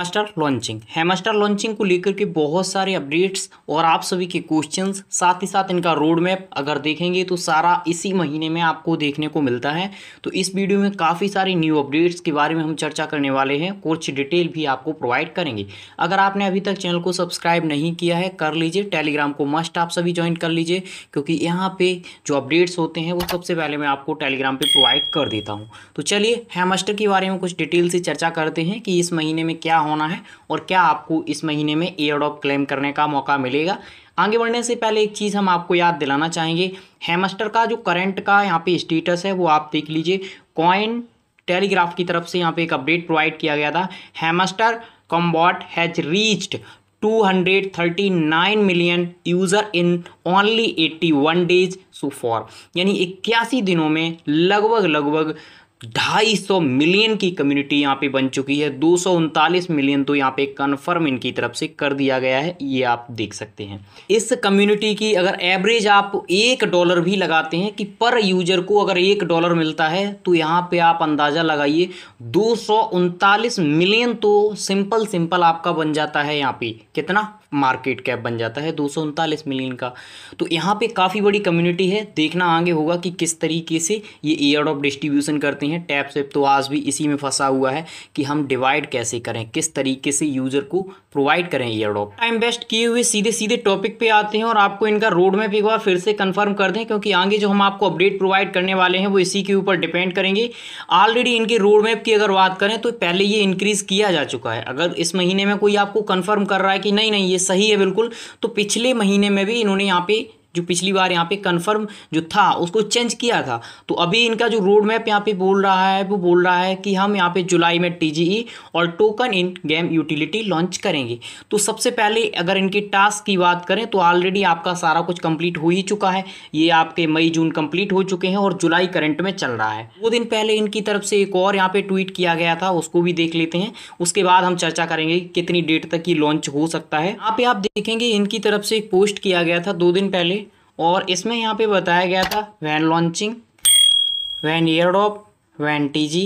हेमास्टर launching हेमास्टर launching को लेकर के बहुत सारे अपडेट्स और आप सभी के क्वेश्चंस साथ ही साथ इनका रोड मैप अगर देखेंगे तो सारा इसी महीने में आपको देखने को मिलता है तो इस वीडियो में काफ़ी सारी न्यू अपडेट्स के बारे में हम चर्चा करने वाले हैं कुछ डिटेल भी आपको प्रोवाइड करेंगे अगर आपने अभी तक चैनल को सब्सक्राइब नहीं किया है कर लीजिए टेलीग्राम को मस्ट आप सभी ज्वाइन कर लीजिए क्योंकि यहाँ पर जो अपडेट्स होते हैं वो सबसे पहले मैं आपको टेलीग्राम पर प्रोवाइड कर देता हूँ तो चलिए हेमास्टर के बारे में कुछ डिटेल से चर्चा करते हैं कि इस महीने में क्या होना है और क्या आपको इस महीने में एयरडॉप क्लेम करने का मौका मिलेगा आगे बढ़ने से पहले एक चीज़ हम आपको याद दिलाना चाहेंगे हेमस्टर का जो करंट का यहाँ पे स्टेटस है वो आप देख लीजिए कॉइन टेलीग्राफ की तरफ से यहाँ पे एक अपडेट प्रोवाइड किया गया था Hamster Kombat has reached 239 million user in only 81 days so for यानी इक्यासी दिनों में लगभग लगभग ढाई सौ मिलियन की कम्युनिटी यहाँ पे बन चुकी है दो सौ उनतालीस मिलियन तो यहाँ पे कन्फर्म इनकी तरफ से कर दिया गया है ये आप देख सकते हैं इस कम्युनिटी की अगर एवरेज आप एक डॉलर भी लगाते हैं कि पर यूजर को अगर एक डॉलर मिलता है तो यहाँ पे आप अंदाज़ा लगाइए दो सौ उनतालीस मिलियन तो सिंपल सिंपल आपका बन जाता है यहाँ पे कितना मार्केट कैप बन जाता है दो मिलियन का तो यहाँ पे काफ़ी बड़ी कम्युनिटी है देखना आगे होगा कि किस तरीके से ये एयर ऑफ डिस्ट्रीब्यूशन करते हैं टैप सेप तो आज भी इसी में फंसा हुआ है कि हम डिवाइड कैसे करें किस तरीके से यूज़र को प्रोवाइड करें एयर ऑफ टाइम बेस्ट किए हुए सीधे सीधे टॉपिक पे आते हैं और आपको इनका रोड मैप एक बार फिर से कन्फर्म कर दें क्योंकि आगे जो हम आपको अपडेट प्रोवाइड करने वाले हैं वो इसी के ऊपर डिपेंड करेंगे ऑलरेडी इनके रोड मैप की अगर बात करें तो पहले ये इंक्रीज़ किया जा चुका है अगर इस महीने में कोई आपको कन्फर्म कर रहा है कि नहीं नहीं ये सही है बिल्कुल तो पिछले महीने में भी इन्होंने यहाँ पे जो पिछली बार यहाँ पे कंफर्म जो था उसको चेंज किया था तो अभी इनका जो रोड मैप यहाँ पे बोल रहा है वो बोल रहा है कि हम यहाँ पे जुलाई में टीजीई e और token in game utility launch करेंगे तो सबसे पहले अगर इनकी टास्क की बात करें तो ऑलरेडी आपका सारा कुछ कंप्लीट हो ही चुका है ये आपके मई जून कंप्लीट हो चुके हैं और जुलाई करंट में चल रहा है दो दिन पहले इनकी तरफ से एक और यहाँ पे ट्वीट किया गया था उसको भी देख लेते हैं उसके बाद हम चर्चा करेंगे कितनी डेट तक ये लॉन्च हो सकता है यहाँ आप देखेंगे इनकी तरफ से एक पोस्ट किया गया था दो दिन पहले और इसमें यहाँ पे बताया गया था when launching when air drop when TG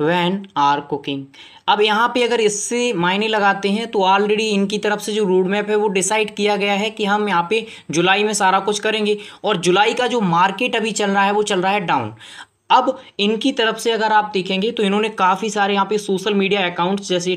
when are cooking अब यहाँ पे अगर इससे मायने लगाते हैं तो ऑलरेडी इनकी तरफ से जो रोड मैप है वो डिसाइड किया गया है कि हम यहाँ पे जुलाई में सारा कुछ करेंगे और जुलाई का जो मार्केट अभी चल रहा है वो चल रहा है डाउन अब इनकी तरफ से अगर आप देखेंगे तो इन्होंने काफ़ी सारे यहाँ पे सोशल मीडिया अकाउंट्स जैसे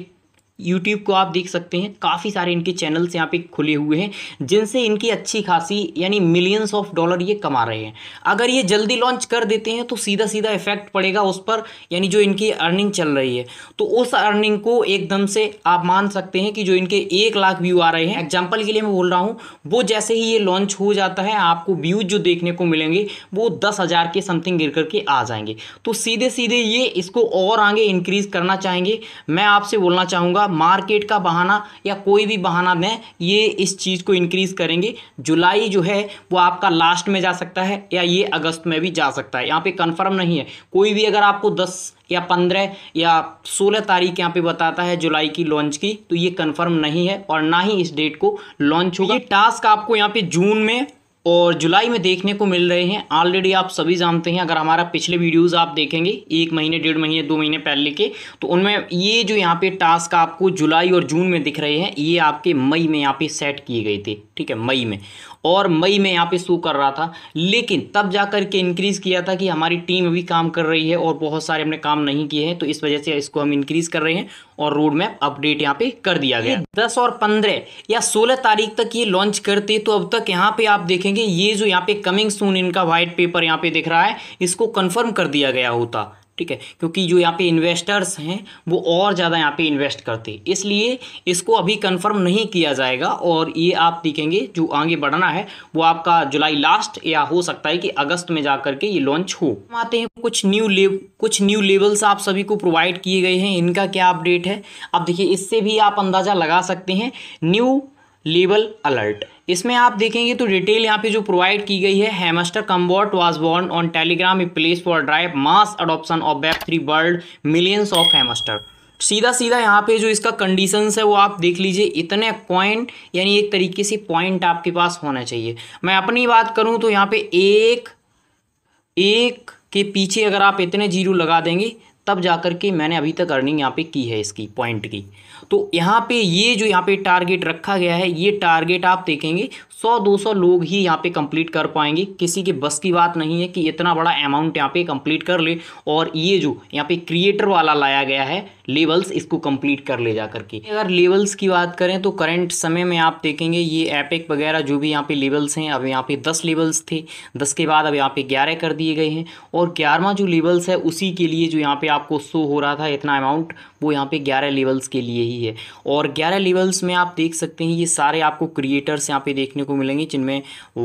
यूट्यूब को आप देख सकते हैं काफ़ी सारे इनके चैनल्स यहाँ पे खुले हुए हैं जिनसे इनकी अच्छी खासी यानी मिलियंस ऑफ डॉलर ये कमा रहे हैं अगर ये जल्दी लॉन्च कर देते हैं तो सीधा सीधा इफेक्ट पड़ेगा उस पर यानी जो इनकी अर्निंग चल रही है तो उस अर्निंग को एकदम से आप मान सकते हैं कि जो इनके एक लाख व्यू आ रहे हैं एग्जाम्पल के लिए मैं बोल रहा हूँ वो जैसे ही ये लॉन्च हो जाता है आपको व्यूज जो देखने को मिलेंगे वो दस हज़ार के समथिंग गिर करके आ जाएंगे तो सीधे सीधे ये इसको और आगे इंक्रीज़ करना चाहेंगे मैं आपसे बोलना चाहूँगा का मार्केट का बहाना या कोई भी बहाना दें ये इस चीज़ को इंक्रीज़ करेंगे जुलाई जो है वो आपका लास्ट में जा सकता है या ये अगस्त में भी जा सकता है यहाँ पे कंफर्म नहीं है कोई भी अगर आपको दस या पंद्रह या सोलह तारीख यहाँ पे बताता है जुलाई की लॉन्च की तो ये कंफर्म नहीं है और ना ही इस डेट को लॉन्च होगा ये टास्क आपको यहाँ पे जून में और जुलाई में देखने को मिल रहे हैं ऑलरेडी आप सभी जानते हैं अगर हमारा पिछले वीडियोस आप देखेंगे एक महीने डेढ़ महीने दो महीने पहले के तो उनमें ये जो यहाँ पे टास्क आपको जुलाई और जून में दिख रहे हैं ये आपके मई में यहाँ पे सेट किए गए थे ठीक है मई में और मई में यहाँ पे शो कर रहा था लेकिन तब जा कर के इंक्रीज़ किया था कि हमारी टीम अभी काम कर रही है और बहुत सारे हमने काम नहीं किए हैं तो इस वजह से इसको हम इंक्रीज़ कर रहे हैं और रोड मैप अपडेट यहाँ पे कर दिया गया दस और पंद्रह या सोलह तारीख तक ये लॉन्च करते तो अब तक यहाँ पे आप देखेंगे ये जो यहाँ पे कमिंग सून इनका व्हाइट पेपर यहाँ पे दिख रहा है इसको कन्फर्म कर दिया गया होता ठीक है क्योंकि जो यहाँ पे इन्वेस्टर्स हैं वो और ज़्यादा यहाँ पे इन्वेस्ट करते हैं इसलिए इसको अभी कंफर्म नहीं किया जाएगा और ये आप देखेंगे जो आगे बढ़ना है वो आपका जुलाई लास्ट या हो सकता है कि अगस्त में जा करके ये लॉन्च हो हम आते हैं कुछ न्यू लेव कुछ न्यू लेवल्स आप सभी को प्रोवाइड किए गए हैं इनका क्या अपडेट है अब देखिए इससे भी आप अंदाज़ा लगा सकते हैं न्यू लेबल अलर्ट इसमें आप देखेंगे तो डिटेल यहाँ पे जो प्रोवाइड की गई है Hamster Kombat was born on Telegram a place for drive mass adoption of web three world millions of Hamster सीधा सीधा यहाँ पे जो इसका कंडीशंस है वो आप देख लीजिए इतने पॉइंट यानी एक तरीके से पॉइंट आपके पास होना चाहिए मैं अपनी बात करूँ तो यहाँ पे एक एक के पीछे अगर आप इतने जीरो लगा देंगे तब जाकर के मैंने अभी तक अर्निंग यहाँ पे की है इसकी पॉइंट की तो यहाँ पे ये जो यहाँ पे टारगेट रखा गया है ये टारगेट आप देखेंगे 100-200 लोग ही यहाँ पे कंप्लीट कर पाएंगे किसी के बस की बात नहीं है कि इतना बड़ा अमाउंट यहाँ पे कंप्लीट कर ले और ये जो यहाँ पे क्रिएटर वाला लाया गया है लेवल्स इसको कंप्लीट कर ले जा करके अगर लेवल्स की बात करें तो करंट समय में आप देखेंगे ये एपेक वगैरह जो भी यहाँ पे लेवल्स हैं अब यहाँ पे दस लेवल्स थे दस के बाद अब यहाँ पे ग्यारह कर दिए गए हैं और ग्यारहवा जो लेवल्स है उसी के लिए जो यहाँ पे आपको शो हो रहा था इतना अमाउंट वो यहाँ पे ग्यारह लेवल्स के लिए ही है और ग्यारह लेवल्स में आप देख सकते हैं ये सारे आपको क्रिएटर्स यहाँ पे देखने को मिलेंगे जिनमें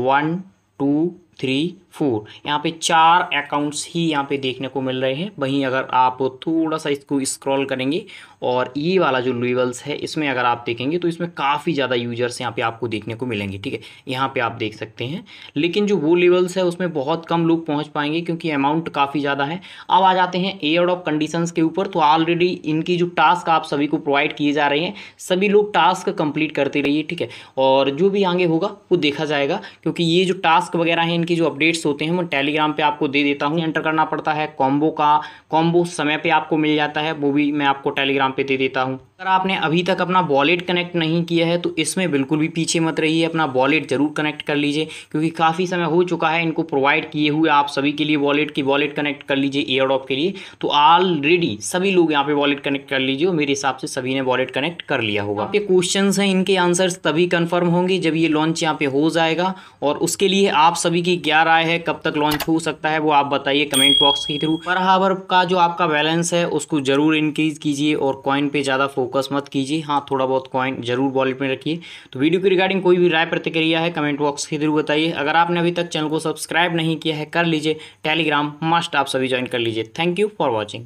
वन टू थ्री फोर यहाँ पे चार अकाउंट्स ही यहाँ पे देखने को मिल रहे हैं वहीं अगर आप थोड़ा सा इसको स्क्रॉल करेंगे और ये वाला जो लेवल्स है इसमें अगर आप देखेंगे तो इसमें काफ़ी ज़्यादा यूजर्स यहाँ पे आपको देखने को मिलेंगे ठीक है यहाँ पे आप देख सकते हैं लेकिन जो वो लेवल्स है उसमें बहुत कम लोग पहुँच पाएंगे क्योंकि अमाउंट काफ़ी ज़्यादा है अब आ जाते हैं एयर ऑफ कंडीशन के ऊपर तो ऑलरेडी इनकी जो टास्क आप सभी को प्रोवाइड किए जा रहे हैं सभी लोग टास्क कंप्लीट करते रहिए ठीक है और जो भी आगे होगा वो देखा जाएगा क्योंकि ये जो टास्क वगैरह हैं की जो अपडेट्स होते हैं वो टेलीग्राम पे आपको दे देता हूँ एंटर करना पड़ता है कॉम्बो का कॉम्बो समय पे आपको मिल जाता है वो भी मैं आपको टेलीग्राम पे दे देता हूँ अगर आपने अभी तक अपना वॉलेट कनेक्ट नहीं किया है तो इसमें बिल्कुल भी पीछे मत रहिए अपना वॉलेट ज़रूर कनेक्ट कर लीजिए क्योंकि काफ़ी समय हो चुका है इनको प्रोवाइड किए हुए आप सभी के लिए वॉलेट की वॉलेट कनेक्ट कर लीजिए एयरडॉप के लिए तो ऑलरेडी सभी लोग यहाँ पे वॉलेट कनेक्ट कर लीजिए और मेरे हिसाब से सभी ने वॉलेट कनेक्ट कर लिया होगा ये क्वेश्चन हैं इनके आंसर तभी कन्फर्म होंगे जब ये लॉन्च यहाँ पे हो जाएगा और उसके लिए आप सभी की क्या राय है कब तक लॉन्च हो सकता है वो आप बताइए कमेंट बॉक्स के थ्रू पर हावर का जो आपका बैलेंस है उसको ज़रूर इंक्रीज कीजिए और कॉइन पर ज़्यादा फोकस फोकस मत कीजिए हाँ थोड़ा बहुत कॉइन जरूर वॉलेट में रखिए तो वीडियो की रिगार्डिंग कोई भी राय प्रतिक्रिया है कमेंट बॉक्स के जरूर बताइए अगर आपने अभी तक चैनल को सब्सक्राइब नहीं किया है कर लीजिए टेलीग्राम मस्ट आप सभी ज्वाइन कर लीजिए थैंक यू फॉर वॉचिंग